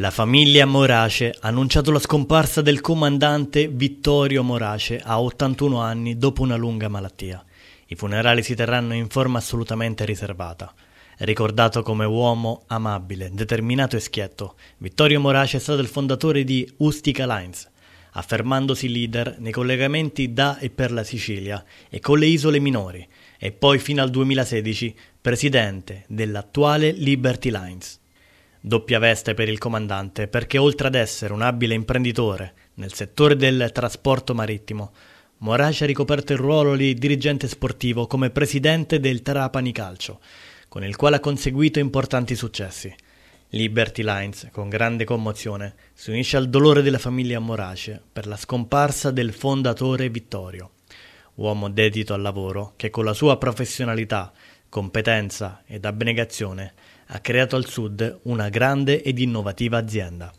La famiglia Morace ha annunciato la scomparsa del comandante Vittorio Morace a 81 anni dopo una lunga malattia. I funerali si terranno in forma assolutamente riservata. Ricordato come uomo amabile, determinato e schietto, Vittorio Morace è stato il fondatore di Ustica Lines, affermandosi leader nei collegamenti da e per la Sicilia e con le isole minori, e poi fino al 2016 presidente dell'attuale Liberty Lines. Doppia veste per il comandante, perché oltre ad essere un abile imprenditore nel settore del trasporto marittimo, Morace ha ricoperto il ruolo di dirigente sportivo come presidente del Trapani Calcio, con il quale ha conseguito importanti successi. Liberty Lines, con grande commozione, si unisce al dolore della famiglia Morace per la scomparsa del fondatore Vittorio, uomo dedito al lavoro che con la sua professionalità competenza ed abnegazione ha creato al Sud una grande ed innovativa azienda.